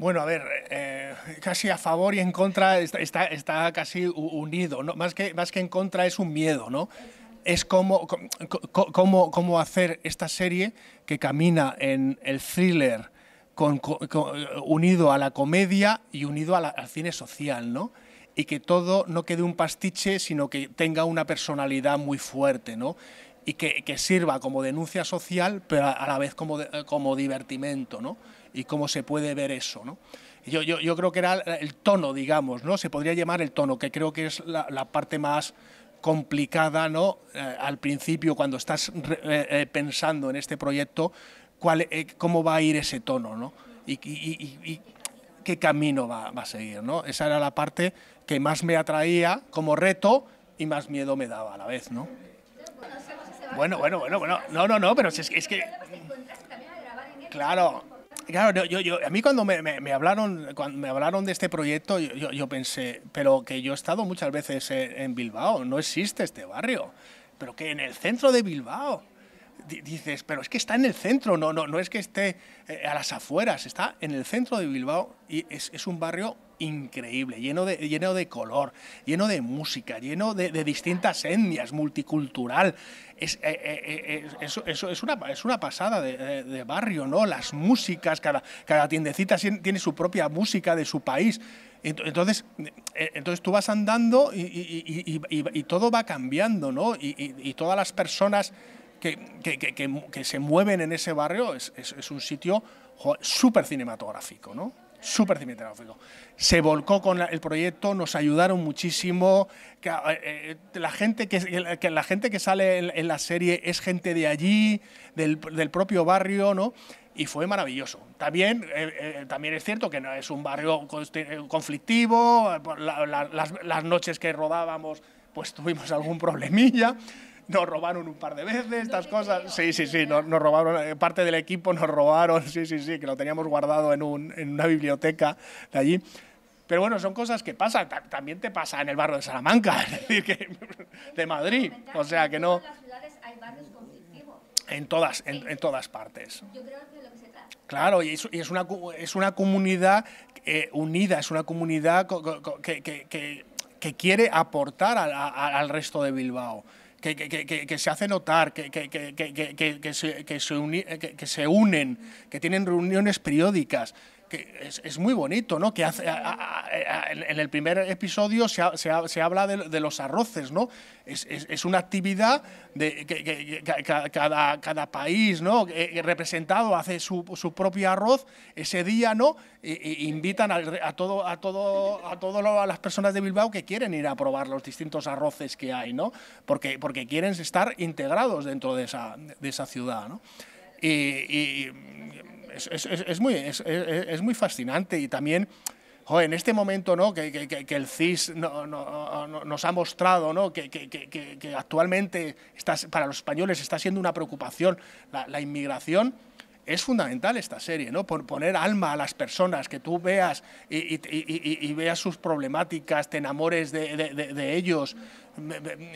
Bueno, a ver, eh, casi a favor y en contra está, está, casi unido, ¿no? más, que, más que en contra es un miedo, ¿no? Es como cómo, cómo hacer esta serie que camina en el thriller con, unido a la comedia y unido al cine social, ¿no? Y que todo no quede un pastiche, sino que tenga una personalidad muy fuerte, ¿no? y que, sirva como denuncia social, pero a, la vez como, eh, como divertimento, ¿no? Y cómo se puede ver eso, ¿no? Yo, yo, yo, creo que era el tono, digamos, ¿no? Se podría llamar el tono, que creo que es la, parte más complicada, ¿no? Eh, al principio, cuando estás eh, pensando en este proyecto, cuál, cómo va a ir ese tono, ¿no? Y, qué camino va, va, a seguir, ¿no? Esa era la parte que más me atraía como reto y más miedo me daba a la vez, ¿no? Bueno, bueno, bueno, bueno. No, no, no, pero si es, es que... Claro, Claro, yo, a mí cuando me, hablaron, cuando me hablaron de este proyecto, yo, pensé, pero que yo he estado muchas veces en, Bilbao, no existe este barrio, pero que en el centro de Bilbao. Dices, pero es que está en el centro, no, no, no es que esté eh, a las afueras, está en el centro de Bilbao y es un barrio increíble, lleno de, lleno de color, lleno de música, lleno de, distintas etnias, multicultural. Es, eh, eh, eh, es, una, es una pasada de, barrio, ¿no? Las músicas, cada, cada tiendecita tiene su propia música de su país. Entonces, entonces tú vas andando y, todo va cambiando, ¿no? Y, todas las personas que, que, se mueven en ese barrio es, es un sitio súper cinematográfico, ¿no? súper cinematográfico. Se volcó con el proyecto, nos ayudaron muchísimo. Eh, eh, la, gente que, la gente que sale en, la serie es gente de allí, del, propio barrio, ¿no? y fue maravilloso. También, eh, también es cierto que no es un barrio conflictivo, las, las, noches que rodábamos pues tuvimos algún problemilla, nos robaron un par de veces, estas cosas. Sí, sí, sí, nos, nos, robaron, eh, parte del equipo nos robaron, sí, sí, sí, que lo teníamos guardado en, un, en una biblioteca de allí. Pero bueno, son cosas que pasan, también te pasa en el barrio de Salamanca, es decir, que, de Madrid, o sea que no... En todas, en, en todas partes. Yo creo que lo que se Claro, y es, es, una, es una comunidad eh, unida, es una comunidad que, que, que, quiere aportar al resto de Bilbao que, se hace notar, que, que se unen, que tienen reuniones periódicas, que es, muy bonito, ¿no? Que hace, en el primer episodio se, habla de, los arroces, ¿no? Es, una actividad de, que, cada, país, ¿no? Eh, eh, representado hace su, propio arroz ese día, ¿no? invitan a, todo, a todo, a todas las personas de Bilbao que quieren ir a probar los distintos arroces que hay, ¿no? Porque, porque quieren estar integrados dentro de esa, ciudad, ¿no? y es, muy, fascinante y también... en este momento ¿no? que, el CIS nos ha mostrado que, actualmente para los españoles está siendo una preocupación la, inmigración, es fundamental esta serie, ¿no? Por poner alma a las personas, que tú veas y, veas sus problemáticas, te enamores de, ellos,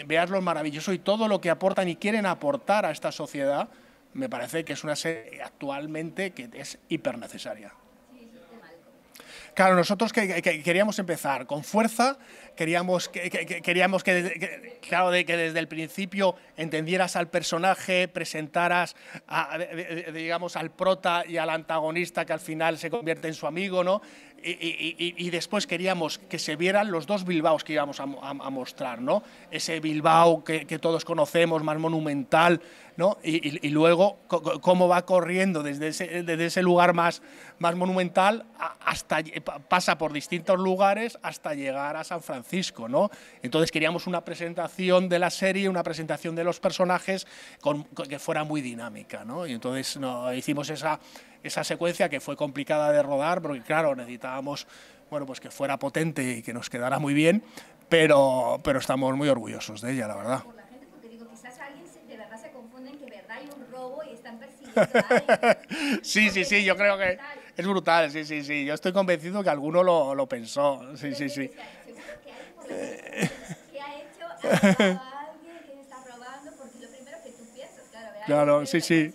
veas lo maravilloso y todo lo que aportan y quieren aportar a esta sociedad me parece que es una serie actualmente que es hiper necesaria. Claro, nosotros que, queríamos empezar con fuerza, queríamos que, queríamos que, claro, que desde el principio entendieras al personaje, presentaras, digamos, al prota y al antagonista que al final se convierte en su amigo, ¿no? y, después queríamos que se vieran los dos Bilbaos que íbamos a, mostrar, ¿no? Ese Bilbao que, todos conocemos, más monumental, ¿no? Y, luego cómo va corriendo desde ese, desde ese lugar más, más monumental hasta pasa por distintos lugares hasta llegar a San Francisco, ¿no? Entonces queríamos una presentación de la serie, una presentación de los personajes que fuera muy dinámica, ¿no? Y entonces no, hicimos esa esa secuencia que fue complicada de rodar, porque claro, necesitábamos bueno, pues que fuera potente y que nos quedara muy bien, pero, pero estamos muy orgullosos de ella, la verdad. Por la gente, porque digo, quizás alguien de verdad se confunde en que verdad hay un robo y están persiguiendo a Sí, sí, sí, yo creo que es brutal, sí, sí, sí. Yo estoy convencido que alguno lo, lo pensó, sí, sí, sí. ¿Qué ha hecho? a alguien? que está robando? Porque lo primero que tú piensas, claro, ¿verdad? Claro, sí, sí.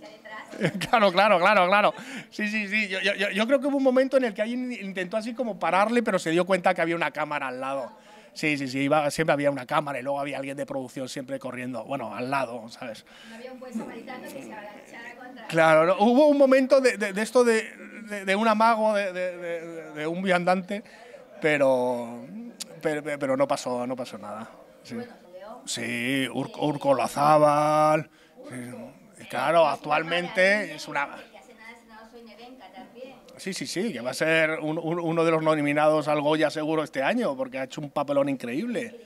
claro, claro, claro, claro. Sí, sí, sí. Yo, creo que hubo un momento en el que alguien intentó así como pararle, pero se dio cuenta que había una cámara al lado. Sí, sí, sí, iba, siempre había una cámara y luego había alguien de producción siempre corriendo, bueno, al lado, ¿sabes? No había un buen que se contra... Claro, hubo un momento de, esto de, un amago, de, un viandante, pero, pero, no pasó, no pasó nada. Sí, Urco Lazábal... Claro, actualmente es una... Sí, sí, sí, que va a ser uno de los nominados al Goya seguro este año, porque ha hecho un papelón increíble.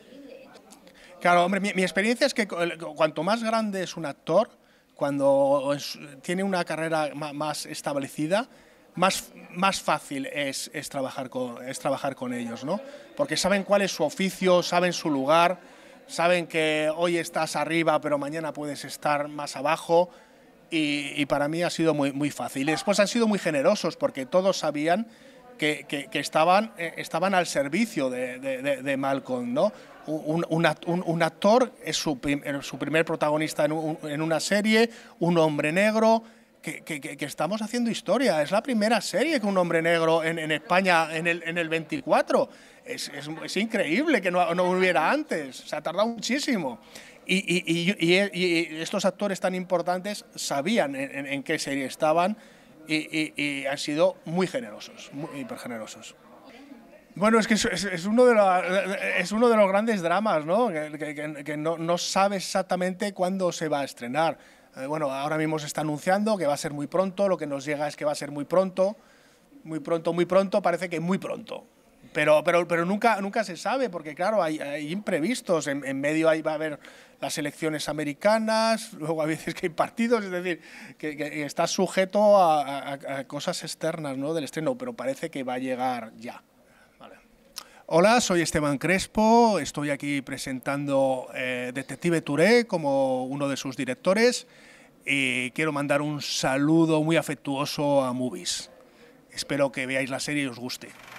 Claro, hombre, mi, experiencia es que cuanto más grande es un actor, cuando tiene una carrera más establecida, más, fácil es, trabajar con, es trabajar con ellos, ¿no? Porque saben cuál es su oficio, saben su lugar saben que hoy estás arriba, pero mañana puedes estar más abajo. Y, para mí ha sido muy, muy fácil. después han sido muy generosos porque todos sabían que, estaban, eh, estaban al servicio de, de, Malcolm. ¿no? Un, actor es su, primer protagonista en una serie, un hombre negro que, estamos haciendo historia. Es la primera serie con un hombre negro en, España en el, en el 24. Es, es, increíble que no, no hubiera antes. Se ha tardado muchísimo. Y, y, y, estos actores tan importantes sabían en, qué serie estaban y, han sido muy generosos, muy generosos Bueno, es que es, uno de es, uno de los grandes dramas, ¿no? Que, que no, no sabe exactamente cuándo se va a estrenar. Eh, bueno, ahora mismo se está anunciando que va a ser muy pronto, lo que nos llega es que va a ser muy pronto, muy pronto, muy pronto, parece que muy pronto. Pero, pero, pero nunca, nunca se sabe, porque claro, hay, imprevistos, en, medio ahí va a haber las elecciones americanas, luego a veces que hay partidos, es decir, que, está sujeto a, a cosas externas ¿no? del estreno, pero parece que va a llegar ya. Hola, soy Esteban Crespo, estoy aquí presentando eh, Detective Touré como uno de sus directores y quiero mandar un saludo muy afectuoso a Movies. Espero que veáis la serie y os guste.